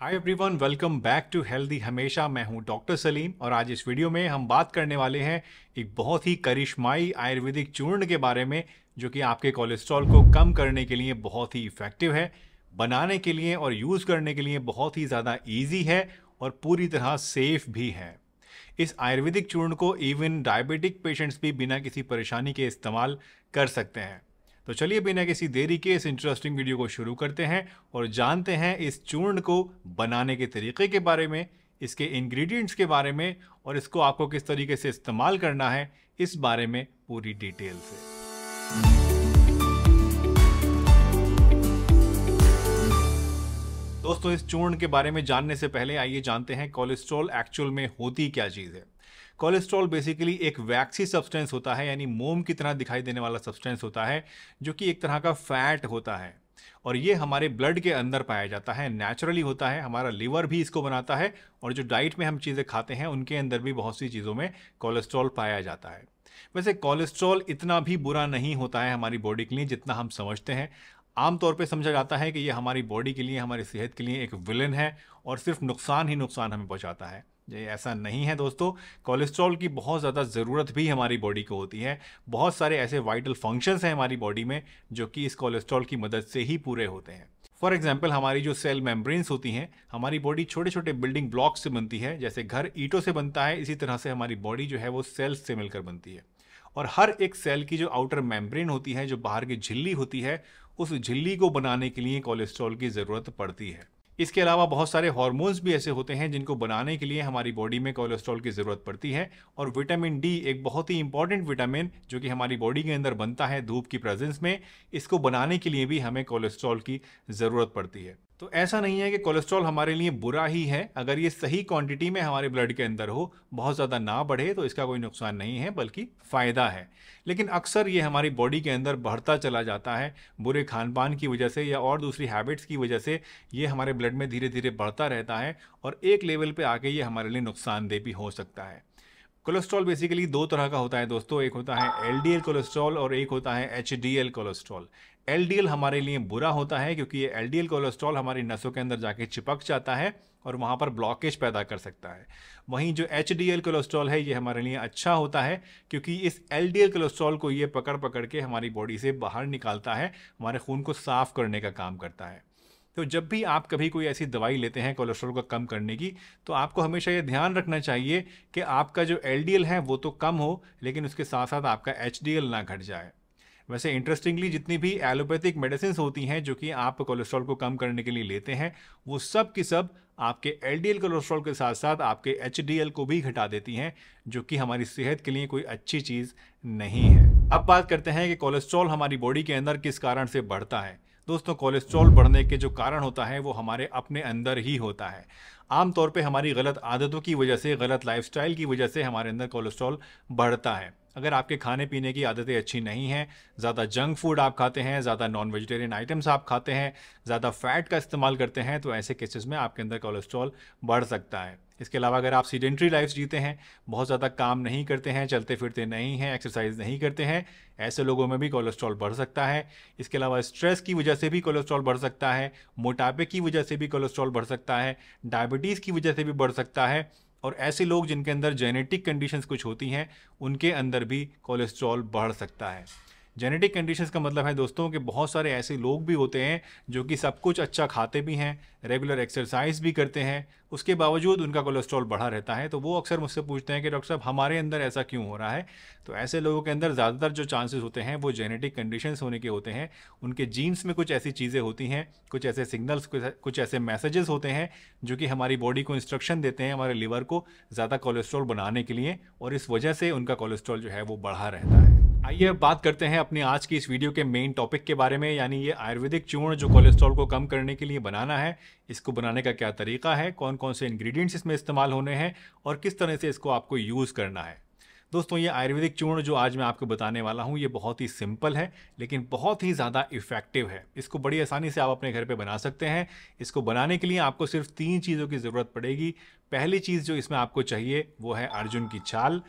high everyone welcome back to healthy हमेशा मैं हूं डॉक्टर सलीम और आज इस वीडियो में हम बात करने वाले हैं एक बहुत ही करिश्माई आयुर्वेदिक चूर्ण के बारे में जो कि आपके कोलेस्ट्रॉल को कम करने के लिए बहुत ही इफेक्टिव है बनाने के लिए और यूज़ करने के लिए बहुत ही ज़्यादा ईजी है और पूरी तरह सेफ भी है इस आयुर्वेदिक चूर्ण को इवन डायबिटिक पेशेंट्स भी बिना किसी परेशानी के इस्तेमाल कर सकते हैं तो चलिए बिना किसी देरी के इस इंटरेस्टिंग वीडियो को शुरू करते हैं और जानते हैं इस चूर्ण को बनाने के तरीके के बारे में इसके इंग्रेडिएंट्स के बारे में और इसको आपको किस तरीके से इस्तेमाल करना है इस बारे में पूरी डिटेल से दोस्तों इस चूर्ण के बारे में जानने से पहले आइए जानते हैं कोलेस्ट्रॉल एक्चुअल में होती क्या चीज़ है कोलेस्ट्रॉल बेसिकली एक वैक्सी सब्सटेंस होता है यानी मोम की तरह दिखाई देने वाला सब्सटेंस होता है जो कि एक तरह का फैट होता है और ये हमारे ब्लड के अंदर पाया जाता है नेचुरली होता है हमारा लीवर भी इसको बनाता है और जो डाइट में हम चीज़ें खाते हैं उनके अंदर भी बहुत सी चीज़ों में कोलेस्ट्रॉल पाया जाता है वैसे कोलेस्ट्रॉल इतना भी बुरा नहीं होता है हमारी बॉडी के लिए जितना हम समझते हैं आमतौर पे समझा जाता है कि ये हमारी बॉडी के लिए हमारी सेहत के लिए एक विलन है और सिर्फ नुकसान ही नुकसान हमें पहुँचाता है ये ऐसा नहीं है दोस्तों कोलेस्ट्रॉल की बहुत ज़्यादा ज़रूरत भी हमारी बॉडी को होती है बहुत सारे ऐसे वाइटल फंक्शंस हैं हमारी बॉडी में जो कि इस कोलेस्ट्रॉल की मदद से ही पूरे होते हैं फॉर एग्जाम्पल हमारी जो सेल मेम्ब्रेन्स होती हैं हमारी बॉडी छोटे छोटे बिल्डिंग ब्लॉक से बनती है जैसे घर ईटों से बनता है इसी तरह से हमारी बॉडी जो है वो सेल्स से मिलकर बनती है और हर एक सेल की जो आउटर मेम्ब्रेन होती है जो बाहर की झिल्ली होती है उस झिल्ली को बनाने के लिए कोलेस्ट्रॉल की ज़रूरत पड़ती है इसके अलावा बहुत सारे हॉर्मोन्स भी ऐसे होते हैं जिनको बनाने के लिए हमारी बॉडी में कोलेस्ट्रॉल की ज़रूरत पड़ती है और विटामिन डी एक बहुत ही इंपॉर्टेंट विटामिन जो कि हमारी बॉडी के अंदर बनता है धूप की प्रेजेंस में इसको बनाने के लिए भी हमें कोलेस्ट्रॉल की ज़रूरत पड़ती है तो ऐसा नहीं है कि कोलेस्ट्रॉल हमारे लिए बुरा ही है अगर ये सही क्वांटिटी में हमारे ब्लड के अंदर हो बहुत ज़्यादा ना बढ़े तो इसका कोई नुकसान नहीं है बल्कि फ़ायदा है लेकिन अक्सर ये हमारी बॉडी के अंदर बढ़ता चला जाता है बुरे खान पान की वजह से या और दूसरी हैबिट्स की वजह से ये हमारे ब्लड में धीरे धीरे बढ़ता रहता है और एक लेवल पर आके ये हमारे लिए नुकसानदेह भी हो सकता है कोलेस्ट्रॉल बेसिकली दो तरह का होता है दोस्तों एक होता है एल कोलेस्ट्रॉल और एक होता है एचडीएल कोलेस्ट्रॉल एल हमारे लिए बुरा होता है क्योंकि ये एल कोलेस्ट्रॉल हमारी नसों के अंदर जाके चिपक जाता है और वहाँ पर ब्लॉकेज पैदा कर सकता है वहीं जो एच कोलेस्ट्रॉल है ये हमारे लिए अच्छा होता है क्योंकि इस एल कोलेस्ट्रॉल को ये पकड़ पकड़ के हमारी बॉडी से बाहर निकालता है हमारे खून को साफ करने का काम करता है तो जब भी आप कभी कोई ऐसी दवाई लेते हैं कोलेस्ट्रॉल को कम करने की तो आपको हमेशा ये ध्यान रखना चाहिए कि आपका जो एल है वो तो कम हो लेकिन उसके साथ साथ आपका एच ना घट जाए वैसे इंटरेस्टिंगली जितनी भी एलोपैथिक मेडिसिन होती हैं जो कि आप कोलेस्ट्रॉल को कम करने के लिए लेते हैं वो सब की सब आपके एल डी कोलेस्ट्रॉल के साथ साथ आपके एच को भी घटा देती हैं जो कि हमारी सेहत के लिए कोई अच्छी चीज़ नहीं है अब बात करते हैं कि कोलेस्ट्रॉल हमारी बॉडी के अंदर किस कारण से बढ़ता है दोस्तों कोलेस्ट्रॉल बढ़ने के जो कारण होता है वो हमारे अपने अंदर ही होता है आमतौर पे हमारी गलत आदतों की वजह से गलत लाइफस्टाइल की वजह से हमारे अंदर कोलेस्ट्रॉल बढ़ता है अगर आपके खाने पीने की आदतें अच्छी नहीं हैं ज़्यादा जंक फूड आप खाते हैं ज़्यादा नॉन वेजिटेरियन आइटम्स आप खाते हैं ज़्यादा फैट का इस्तेमाल करते हैं तो ऐसे केसेस में आपके अंदर कोलेस्ट्रॉल बढ़ सकता है इसके अलावा अगर आप सीडेंट्री लाइफ जीते हैं बहुत ज़्यादा काम नहीं करते हैं चलते फिरते नहीं हैं एक्सरसाइज नहीं करते हैं ऐसे लोगों में भी कोलेस्ट्रॉल बढ़ सकता है इसके अलावा स्ट्रेस की वजह से भी कोलेस्ट्रॉल बढ़ सकता है मोटापे की वजह से भी कोलेस्ट्रॉल बढ़ सकता है डायबिटीज़ की वजह से भी बढ़ सकता है और ऐसे लोग जिनके अंदर जेनेटिक कंडीशंस कुछ होती हैं उनके अंदर भी कोलेस्ट्रॉल बढ़ सकता है जेनेटिक कंडीशंस का मतलब है दोस्तों कि बहुत सारे ऐसे लोग भी होते हैं जो कि सब कुछ अच्छा खाते भी हैं रेगुलर एक्सरसाइज भी करते हैं उसके बावजूद उनका कोलेस्ट्रॉल बढ़ा रहता है तो वो अक्सर मुझसे पूछते हैं कि डॉक्टर साहब हमारे अंदर ऐसा क्यों हो रहा है तो ऐसे लोगों के अंदर ज़्यादातर जो चांसेस होते हैं वो जेनेटिक कंडीशंस होने के होते हैं उनके जीन्स में कुछ ऐसी चीज़ें होती हैं कुछ ऐसे सिग्नल्स कुछ ऐसे मैसेजेस होते हैं जो कि हमारी बॉडी को इंस्ट्रक्शन देते हैं हमारे लीवर को ज़्यादा कोलेस्ट्रॉल बनाने के लिए और इस वजह से उनका कोलेस्ट्रॉल जो है वो बढ़ा रहता है आइए बात करते हैं अपने आज की इस वीडियो के मेन टॉपिक के बारे में यानी ये आयुर्वेदिक चूर्ण जो कोलेस्ट्रॉल को कम करने के लिए बनाना है इसको बनाने का क्या तरीका है कौन कौन से इंग्रेडिएंट्स इसमें इस्तेमाल होने हैं और किस तरह से इसको आपको यूज़ करना है दोस्तों ये आयुर्वेदिक चूर्ण जो आज मैं आपको बताने वाला हूँ ये बहुत ही सिंपल है लेकिन बहुत ही ज़्यादा इफेक्टिव है इसको बड़ी आसानी से आप अपने घर पर बना सकते हैं इसको बनाने के लिए आपको सिर्फ तीन चीज़ों की ज़रूरत पड़ेगी पहली चीज़ जो इसमें आपको चाहिए वो है अर्जुन की छाल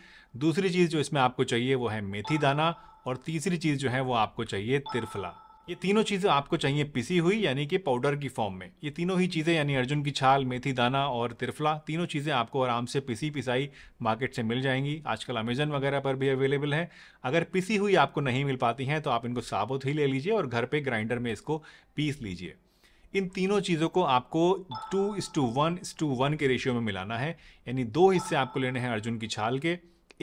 दूसरी चीज़ जो इसमें आपको चाहिए वो है मेथी दाना और तीसरी चीज़ जो है वो आपको चाहिए तिरफला ये तीनों चीज़ें आपको चाहिए पिसी हुई यानी कि पाउडर की फॉर्म में ये तीनों ही चीज़ें यानी अर्जुन की छाल मेथी दाना और तिरफला तीनों चीज़ें आपको आराम से पिसी पिसाई मार्केट से मिल जाएंगी आजकल अमेजन वगैरह पर भी अवेलेबल है अगर पिसी हुई आपको नहीं मिल पाती हैं तो आप इनको साबुत ही ले लीजिए और घर पर ग्राइंडर में इसको पीस लीजिए इन तीनों चीज़ों को आपको two is to one is to one के रेशियो में मिलाना है यानी दो हिस्से आपको लेने हैं अर्जुन की छाल के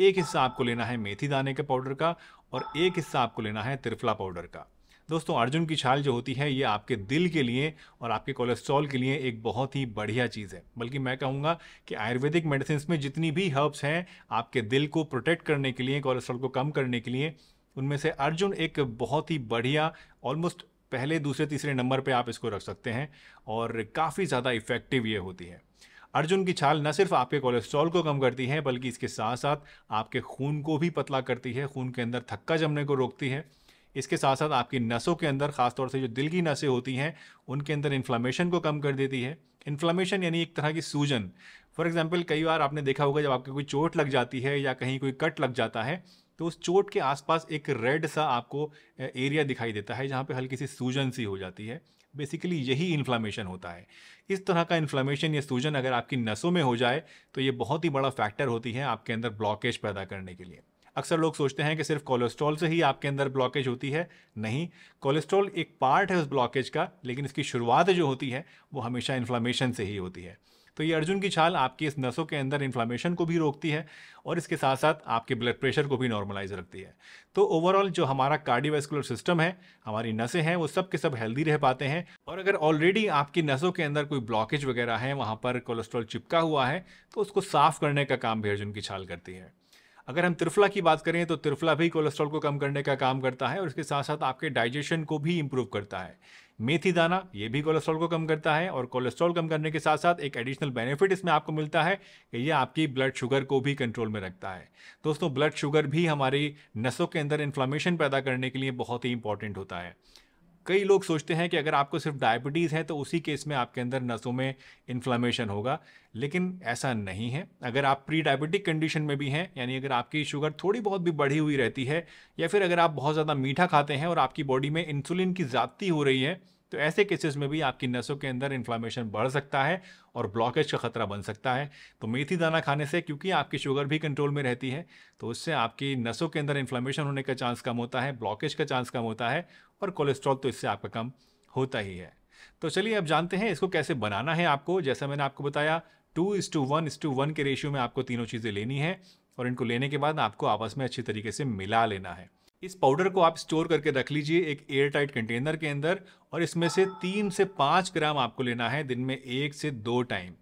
एक हिस्सा आपको लेना है मेथी दाने के पाउडर का और एक हिस्सा आपको लेना है तिरफला पाउडर का दोस्तों अर्जुन की छाल जो होती है ये आपके दिल के लिए और आपके कोलेस्ट्रॉल के लिए एक बहुत ही बढ़िया चीज़ है बल्कि मैं कहूँगा कि आयुर्वेदिक मेडिसिन में जितनी भी हर्ब्स हैं आपके दिल को प्रोटेक्ट करने के लिए कोलेस्ट्रॉल को कम करने के लिए उनमें से अर्जुन एक बहुत ही बढ़िया ऑलमोस्ट पहले दूसरे तीसरे नंबर पे आप इसको रख सकते हैं और काफ़ी ज़्यादा इफ़ेक्टिव ये होती है अर्जुन की छाल न सिर्फ आपके कोलेस्ट्रॉल को कम करती है बल्कि इसके साथ साथ आपके खून को भी पतला करती है खून के अंदर थक्का जमने को रोकती है इसके साथ साथ आपकी नसों के अंदर खासतौर से जो दिल की नसें होती हैं उनके अंदर इन्फ्लामेशन को कम कर देती है इन्फ्लामेशन यानी एक तरह की सूजन फॉर एग्जाम्पल कई बार आपने देखा होगा जब आपकी कोई चोट लग जाती है या कहीं कोई कट लग जाता है तो उस चोट के आसपास एक रेड सा आपको एरिया दिखाई देता है जहाँ पे हल्की सी सूजन सी हो जाती है बेसिकली यही इन्फ्लामेशन होता है इस तरह का इन्फ्लामेशन या सूजन अगर आपकी नसों में हो जाए तो ये बहुत ही बड़ा फैक्टर होती है आपके अंदर ब्लॉकेज पैदा करने के लिए अक्सर लोग सोचते हैं कि सिर्फ कोलेस्ट्रॉल से ही आपके अंदर ब्लॉकेज होती है नहीं कोलेस्ट्रॉल एक पार्ट है उस ब्लॉकेज का लेकिन इसकी शुरुआत जो होती है वो हमेशा इन्फ्लामेशन से ही होती है तो ये अर्जुन की छाल आपकी इस नसों के अंदर इन्फ्लामेशन को भी रोकती है और इसके साथ साथ आपके ब्लड प्रेशर को भी नॉर्मलाइज रखती है तो ओवरऑल जो हमारा कार्डियोवेस्कुलर सिस्टम है हमारी नसें हैं वो सब के सब हेल्दी रह पाते हैं और अगर ऑलरेडी आपकी नसों के अंदर कोई ब्लॉकेज वगैरह है वहाँ पर कोलेस्ट्रॉल चिपका हुआ है तो उसको साफ करने का काम भी अर्जुन की छाल करती है अगर हम त्रिफला की बात करें तो त्रिफला भी कोलेस्ट्रॉल को कम करने का काम करता है और इसके साथ साथ आपके डाइजेशन को भी इम्प्रूव करता है मेथी दाना ये भी कोलेस्ट्रॉल को कम करता है और कोलेस्ट्रॉल कम करने के साथ साथ एक एडिशनल बेनिफिट इसमें आपको मिलता है कि ये आपकी ब्लड शुगर को भी कंट्रोल में रखता है दोस्तों ब्लड शुगर भी हमारी नसों के अंदर इन्फ्लामेशन पैदा करने के लिए बहुत ही इंपॉर्टेंट होता है कई लोग सोचते हैं कि अगर आपको सिर्फ डायबिटीज़ है तो उसी केस में आपके अंदर नसों में इन्फ्लामेशन होगा लेकिन ऐसा नहीं है अगर आप प्री डायबिटिक कंडीशन में भी हैं यानी अगर आपकी शुगर थोड़ी बहुत भी बढ़ी हुई रहती है या फिर अगर आप बहुत ज़्यादा मीठा खाते हैं और आपकी बॉडी में इंसुलिन की ज़्यादती हो रही है तो ऐसे केसेस में भी आपकी नसों के अंदर इन्फ्लामेशन बढ़ सकता है और ब्लॉकेज का खतरा बन सकता है तो मेथी दाना खाने से क्योंकि आपकी शुगर भी कंट्रोल में रहती है तो उससे आपकी नसों के अंदर इन्फ्लामेशन होने का चांस कम होता है ब्लॉकेज का चांस कम होता है और कोलेस्ट्रॉल तो इससे आपका कम होता ही है तो चलिए अब जानते हैं इसको कैसे बनाना है आपको जैसा मैंने आपको बताया two is to one is to one के रेशियो में आपको तीनों चीज़ें लेनी है और इनको लेने के बाद आपको आपस में अच्छी तरीके से मिला लेना है इस पाउडर को आप स्टोर करके रख लीजिए एक एयर टाइट कंटेनर के अंदर और इसमें से तीन से पाँच ग्राम आपको लेना है दिन में एक से दो टाइम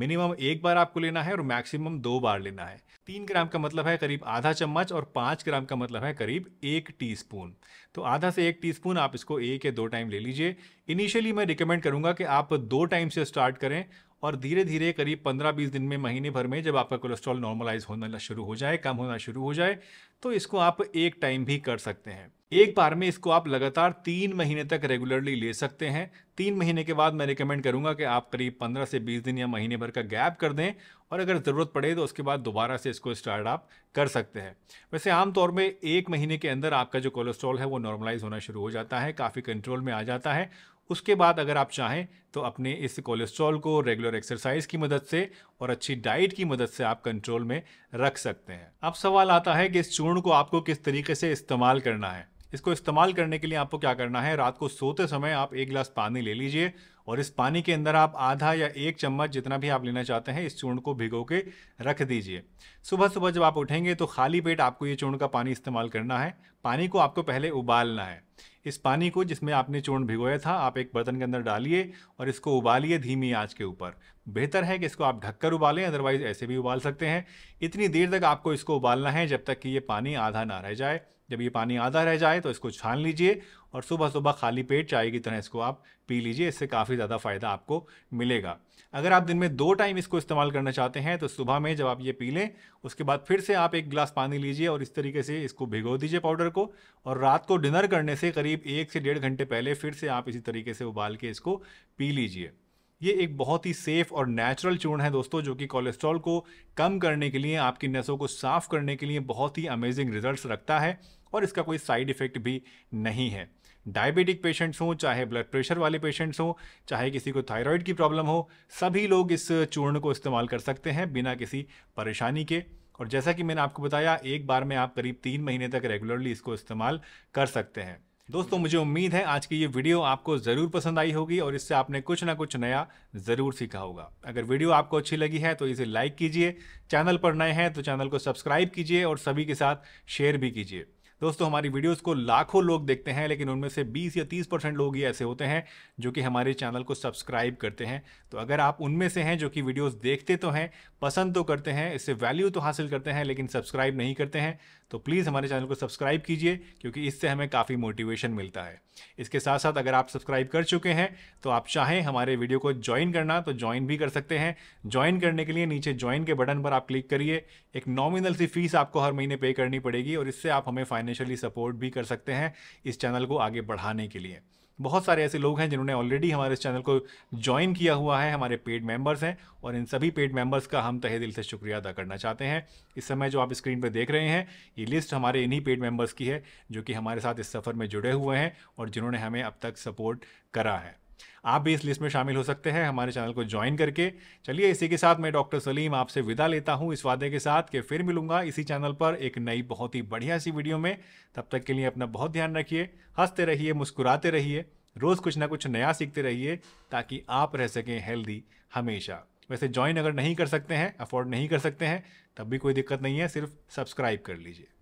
मिनिमम एक बार आपको लेना है और मैक्सिमम दो बार लेना है तीन ग्राम का मतलब है करीब आधा चम्मच और पाँच ग्राम का मतलब है करीब एक टीस्पून तो आधा से एक टीस्पून आप इसको एक या दो टाइम ले लीजिए इनिशियली मैं रिकमेंड करूँगा कि आप दो टाइम से स्टार्ट करें और धीरे धीरे करीब पंद्रह बीस दिन में महीने भर में जब आपका कोलेस्ट्रॉल नॉर्मलाइज होना शुरू हो जाए कम होना शुरू हो जाए तो इसको आप एक टाइम भी कर सकते हैं एक बार में इसको आप लगातार तीन महीने तक रेगुलरली ले सकते हैं तीन महीने के बाद मैं रिकमेंड करूंगा कि आप करीब पंद्रह से बीस दिन या महीने भर का गैप कर दें और अगर ज़रूरत पड़े तो उसके बाद दोबारा से इसको स्टार्ट आप कर सकते हैं वैसे आमतौर में एक महीने के अंदर आपका जो कोलेस्ट्रॉल है वो नॉर्मलाइज होना शुरू हो जाता है काफ़ी कंट्रोल में आ जाता है उसके बाद अगर आप चाहें तो अपने इस कोलेस्ट्रॉल को रेगुलर एक्सरसाइज की मदद से और अच्छी डाइट की मदद से आप कंट्रोल में रख सकते हैं अब सवाल आता है कि इस चूर्ण को आपको किस तरीके से इस्तेमाल करना है इसको इस्तेमाल करने के लिए आपको क्या करना है रात को सोते समय आप एक गिलास पानी ले लीजिए और इस पानी के अंदर आप आधा या एक चम्मच जितना भी आप लेना चाहते हैं इस चूर्ण को भिगो के रख दीजिए सुबह सुबह जब आप उठेंगे तो खाली पेट आपको ये चूर्ण का पानी इस्तेमाल करना है पानी को आपको पहले उबालना है इस पानी को जिसमें आपने चूर्ण भिगोया था आप एक बर्तन के अंदर डालिए और इसको उबालिए धीमी आँच के ऊपर बेहतर है कि इसको आप ढककर उबालें अदरवाइज ऐसे भी उबाल सकते हैं इतनी देर तक आपको इसको उबालना है जब तक कि ये पानी आधा ना रह जाए जब ये पानी आधा रह जाए तो इसको छान लीजिए और सुबह सुबह खाली पेट चाय की तरह इसको आप पी लीजिए इससे काफ़ी ज़्यादा फ़ायदा आपको मिलेगा अगर आप दिन में दो टाइम इसको इस्तेमाल करना चाहते हैं तो सुबह में जब आप ये पी लें उसके बाद फिर से आप एक गिलास पानी लीजिए और इस तरीके से इसको भिगो दीजिए पाउडर को और रात को डिनर करने से करीब एक से डेढ़ घंटे पहले फिर से आप इसी तरीके से उबाल के इसको पी लीजिए ये एक बहुत ही सेफ और नेचुरल चूर्ण है दोस्तों जो कि कोलेस्ट्रॉल को कम करने के लिए आपकी नसों को साफ करने के लिए बहुत ही अमेजिंग रिजल्ट्स रखता है और इसका कोई साइड इफेक्ट भी नहीं है डायबिटिक पेशेंट्स हों चाहे ब्लड प्रेशर वाले पेशेंट्स हों चाहे किसी को थायराइड की प्रॉब्लम हो सभी लोग इस चूर्ण को इस्तेमाल कर सकते हैं बिना किसी परेशानी के और जैसा कि मैंने आपको बताया एक बार में आप करीब तीन महीने तक रेगुलरली इसको इस्तेमाल कर सकते हैं दोस्तों मुझे उम्मीद है आज की ये वीडियो आपको ज़रूर पसंद आई होगी और इससे आपने कुछ ना कुछ नया ज़रूर सीखा होगा अगर वीडियो आपको अच्छी लगी है तो इसे लाइक कीजिए चैनल पर नए हैं तो चैनल को सब्सक्राइब कीजिए और सभी के साथ शेयर भी कीजिए दोस्तों हमारी वीडियोस को लाखों लोग देखते हैं लेकिन उनमें से 20 या 30 परसेंट लोग ही ऐसे होते हैं जो कि हमारे चैनल को सब्सक्राइब करते हैं तो अगर आप उनमें से हैं जो कि वीडियोस देखते तो हैं पसंद तो करते हैं इससे वैल्यू तो हासिल करते हैं लेकिन सब्सक्राइब नहीं करते हैं तो प्लीज़ हमारे चैनल को सब्सक्राइब कीजिए क्योंकि इससे हमें काफ़ी मोटिवेशन मिलता है इसके साथ साथ अगर आप सब्सक्राइब कर चुके हैं तो आप चाहें हमारे वीडियो को ज्वाइन करना तो ज्वाइन भी कर सकते हैं ज्वाइन करने के लिए नीचे ज्वाइन के बटन पर आप क्लिक करिए एक नॉमिनल सी फीस आपको हर महीने पे करनी पड़ेगी और इससे आप हमें फाइनेंशियली सपोर्ट भी कर सकते हैं इस चैनल को आगे बढ़ाने के लिए बहुत सारे ऐसे लोग हैं जिन्होंने ऑलरेडी हमारे इस चैनल को ज्वाइन किया हुआ है हमारे पेड मेंबर्स हैं और इन सभी पेड मेंबर्स का हम तहे दिल से शुक्रिया अदा करना चाहते हैं इस समय जो आप स्क्रीन पर देख रहे हैं ये लिस्ट हमारे इन्हीं पेड मेंबर्स की है जो कि हमारे साथ इस सफ़र में जुड़े हुए हैं और जिन्होंने हमें अब तक सपोर्ट करा है आप भी इस लिस्ट में शामिल हो सकते हैं हमारे चैनल को ज्वाइन करके चलिए इसी के साथ मैं डॉक्टर सलीम आपसे विदा लेता हूँ इस वादे के साथ कि फिर मिलूंगा इसी चैनल पर एक नई बहुत ही बढ़िया सी वीडियो में तब तक के लिए अपना बहुत ध्यान रखिए हंसते रहिए मुस्कुराते रहिए रोज़ कुछ ना कुछ नया सीखते रहिए ताकि आप रह सकें हेल्दी हमेशा वैसे ज्वाइन अगर नहीं कर सकते हैं अफोर्ड नहीं कर सकते हैं तब भी कोई दिक्कत नहीं है सिर्फ सब्सक्राइब कर लीजिए